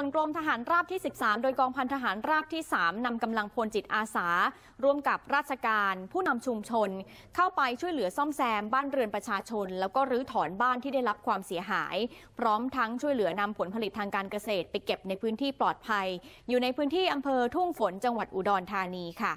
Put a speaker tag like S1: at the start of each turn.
S1: ส่วนกรมทหารราบที่ 13 โดยกองพันทหารราบที่ 3 นำกำลังพลจิตอาสา ร่วมกับราชการ ผู้นำชุมชน เข้าไปช่วยเหลือซ่อมแซม บ้านเรือนประชาชน แล้วก็รื้อถอนบ้านที่ได้รับความเสียหาย พร้อมทั้งช่วยเหลือนำผลผลิตทางการเกษตร ไปเก็บในพื้นที่ปลอดภัย อยู่ในพื้นที่อำเภอทุ่งฝนจังหวัดอุดรธานีค่ะ